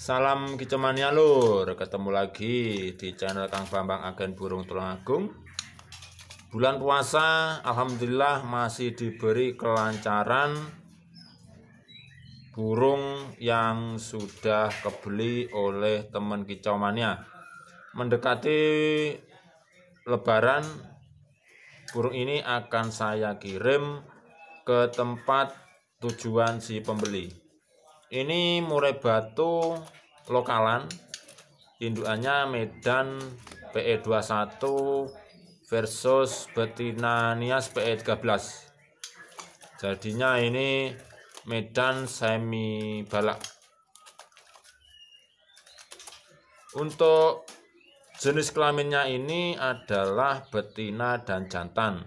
Salam kicemania lur, ketemu lagi di channel Kang Bambang Agen Burung Tulang Agung. Bulan puasa alhamdulillah masih diberi kelancaran burung yang sudah kebeli oleh teman kicomania. Mendekati lebaran burung ini akan saya kirim ke tempat tujuan si pembeli ini murai batu lokalan indukannya Medan PE21 versus betina Nias PE13 jadinya ini Medan semi balak untuk jenis kelaminnya ini adalah betina dan jantan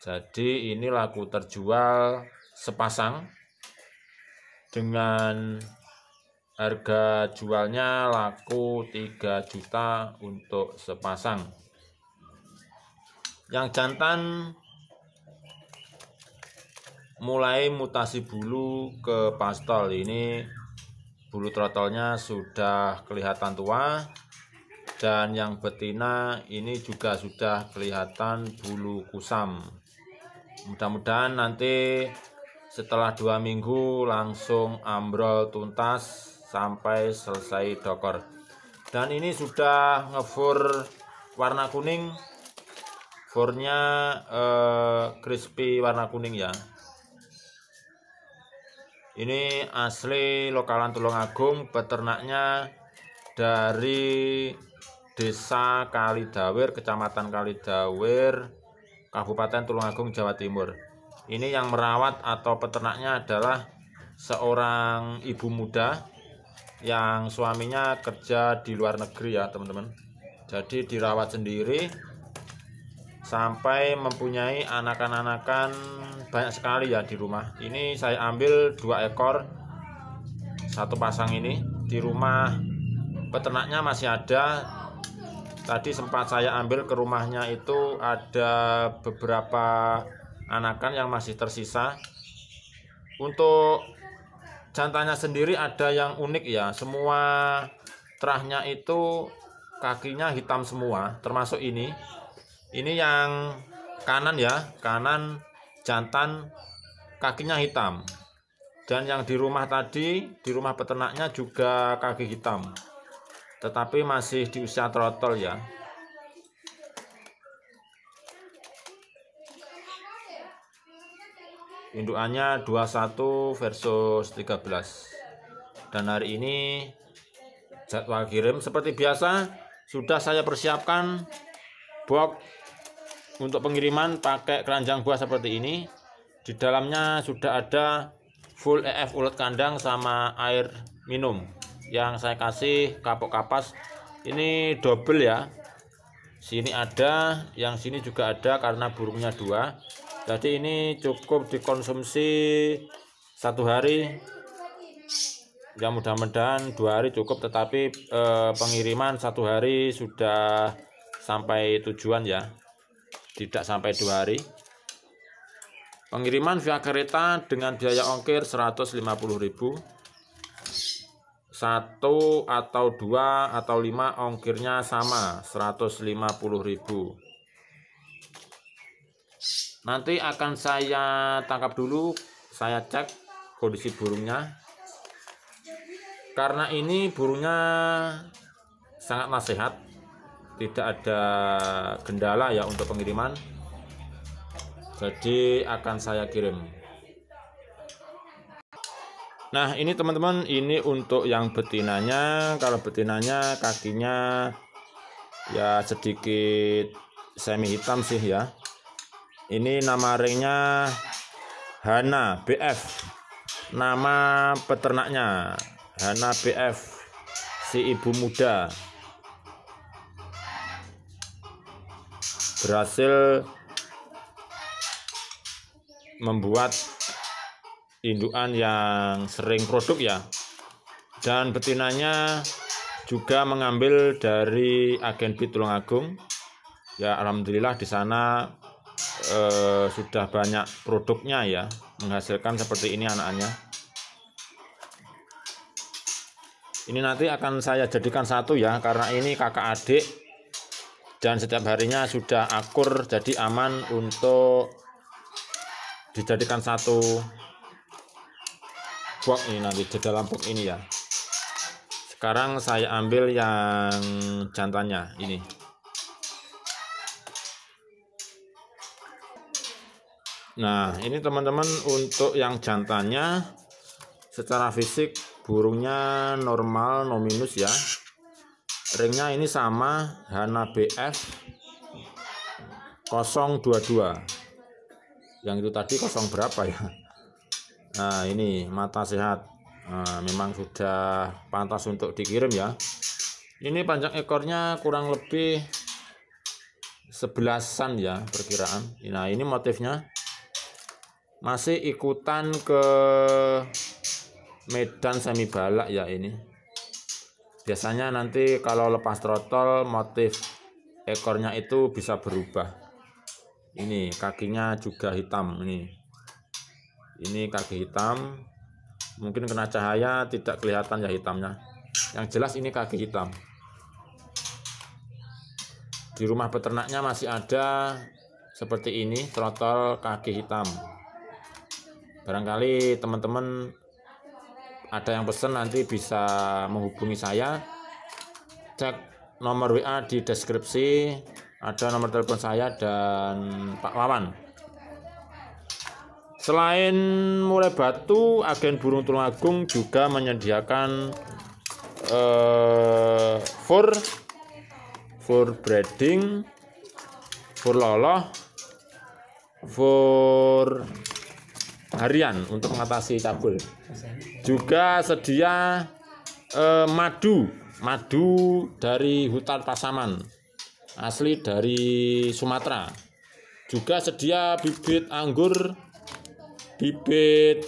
jadi ini laku terjual sepasang dengan harga jualnya laku 3 juta untuk sepasang yang jantan mulai mutasi bulu ke pastel ini bulu trotolnya sudah kelihatan tua dan yang betina ini juga sudah kelihatan bulu kusam mudah-mudahan nanti setelah dua minggu langsung ambrol tuntas sampai selesai dokor dan ini sudah ngefur warna kuning furnya eh, crispy warna kuning ya ini asli lokalan Tulungagung peternaknya dari desa Kalidawir kecamatan Kalidawir Kabupaten Tulungagung Jawa Timur ini yang merawat atau peternaknya adalah seorang ibu muda yang suaminya kerja di luar negeri ya teman-teman jadi dirawat sendiri sampai mempunyai anakan-anakan banyak sekali ya di rumah ini saya ambil dua ekor satu pasang ini di rumah peternaknya masih ada tadi sempat saya ambil ke rumahnya itu ada beberapa anakan yang masih tersisa. Untuk jantannya sendiri ada yang unik ya. Semua terahnya itu kakinya hitam semua, termasuk ini. Ini yang kanan ya, kanan jantan kakinya hitam. Dan yang di rumah tadi, di rumah peternaknya juga kaki hitam. Tetapi masih di usia trotol ya. indukannya 21 versus 13 dan hari ini jadwal kirim seperti biasa sudah saya persiapkan box untuk pengiriman pakai keranjang buah seperti ini di dalamnya sudah ada full EF ulat kandang sama air minum yang saya kasih kapok kapas ini double ya sini ada yang sini juga ada karena burungnya dua jadi ini cukup dikonsumsi satu hari ya mudah-mudahan dua hari cukup tetapi eh, pengiriman satu hari sudah sampai tujuan ya tidak sampai dua hari pengiriman via kereta dengan biaya ongkir 150.000 satu atau dua atau lima ongkirnya sama 150.000 nanti akan saya tangkap dulu saya cek kondisi burungnya karena ini burungnya sangat nasihat tidak ada kendala ya untuk pengiriman jadi akan saya kirim nah ini teman-teman ini untuk yang betinanya kalau betinanya kakinya ya sedikit semi hitam sih ya ini nama ringnya Hana BF nama peternaknya Hana BF si ibu muda berhasil membuat indukan yang sering produk ya dan betinanya juga mengambil dari agen pitulung agung. ya alhamdulillah di sana eh, sudah banyak produknya ya menghasilkan seperti ini anaknya ini nanti akan saya jadikan satu ya karena ini kakak adik dan setiap harinya sudah akur jadi aman untuk dijadikan satu box ini nanti di dalam box ini ya sekarang saya ambil yang jantannya ini Nah, ini teman-teman untuk yang jantannya secara fisik burungnya normal nominus ya. Ringnya ini sama Hana BF 022. Yang itu tadi kosong berapa ya? Nah, ini mata sehat. Nah, memang sudah pantas untuk dikirim ya. Ini panjang ekornya kurang lebih sebelasan ya perkiraan. Nah, ini motifnya masih ikutan ke medan semi balak ya ini biasanya nanti kalau lepas trotol motif ekornya itu bisa berubah ini kakinya juga hitam ini ini kaki hitam mungkin kena cahaya tidak kelihatan ya hitamnya yang jelas ini kaki hitam di rumah peternaknya masih ada seperti ini trotol kaki hitam barangkali teman-teman ada yang pesan nanti bisa menghubungi saya cek nomor WA di deskripsi ada nomor telepon saya dan Pak Wawan selain mulai batu agen burung tulung agung juga menyediakan eh, fur fur breeding fur loloh fur harian untuk mengatasi cabul. Juga sedia eh, madu, madu dari hutan Pasaman, asli dari Sumatera. Juga sedia bibit anggur, bibit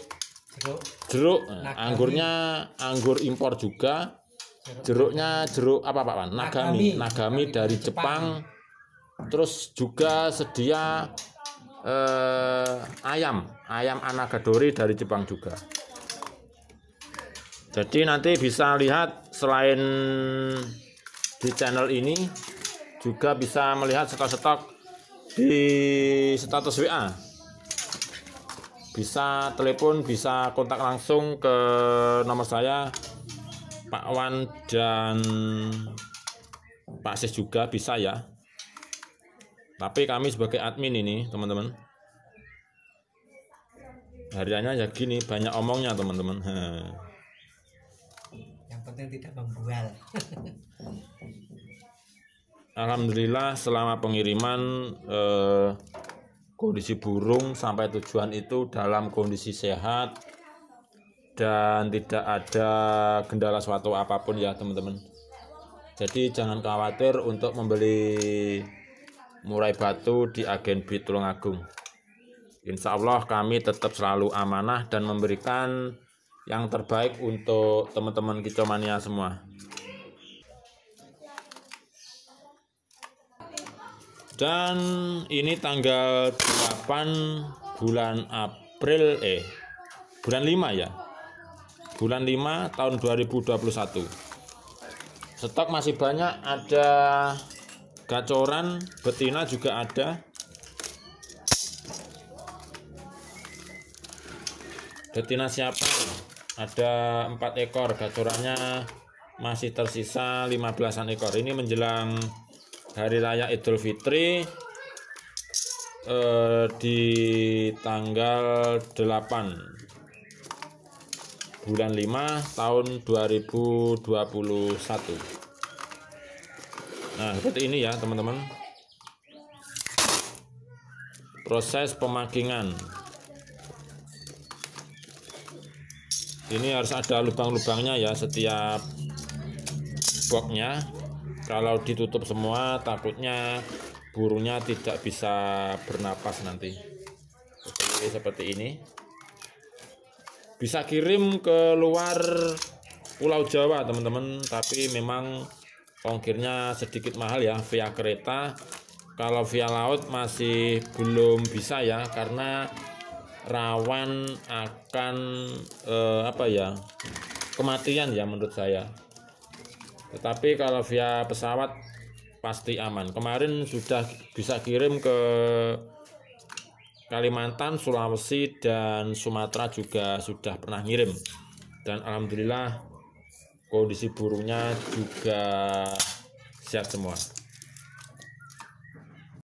jeruk, eh, anggurnya anggur impor juga. Jeruknya jeruk apa Pak Pan? Nagami, nagami dari Jepang. Terus juga sedia eh, ayam, ayam anagadori dari Jepang juga. Jadi nanti bisa lihat selain di channel ini juga bisa melihat stok-stok di status WA. Bisa telepon, bisa kontak langsung ke nomor saya Pak Wan dan Pak Sis juga bisa ya. Tapi kami sebagai admin ini, teman-teman. Harianya ya gini, banyak omongnya, teman-teman. Yang penting tidak membual. Alhamdulillah selama pengiriman eh, kondisi burung sampai tujuan itu dalam kondisi sehat dan tidak ada kendala suatu apapun ya teman-teman. Jadi jangan khawatir untuk membeli Murai Batu di Agen B Agung. Insya Allah kami tetap selalu amanah dan memberikan yang terbaik untuk teman-teman kicomania semua. Dan ini tanggal 8 bulan April eh bulan 5 ya. Bulan 5 tahun 2021. Stok masih banyak ada Gacoran betina juga ada. Betina siapa? Ada empat ekor, gacorannya masih tersisa 15-an ekor. Ini menjelang hari raya Idul Fitri eh, di tanggal 8 bulan 5 tahun 2021. Nah, seperti ini ya, teman-teman. Proses pemakingan. Ini harus ada lubang-lubangnya ya setiap boxnya. Kalau ditutup semua, takutnya burungnya tidak bisa bernapas nanti. Jadi seperti ini. Bisa kirim ke luar Pulau Jawa, teman-teman, tapi memang ongkirnya sedikit mahal ya via kereta kalau via laut masih belum bisa ya karena rawan akan eh, apa ya kematian ya menurut saya tetapi kalau via pesawat pasti aman kemarin sudah bisa kirim ke Kalimantan, Sulawesi, dan Sumatera juga sudah pernah ngirim. Dan alhamdulillah kondisi burungnya juga sehat semua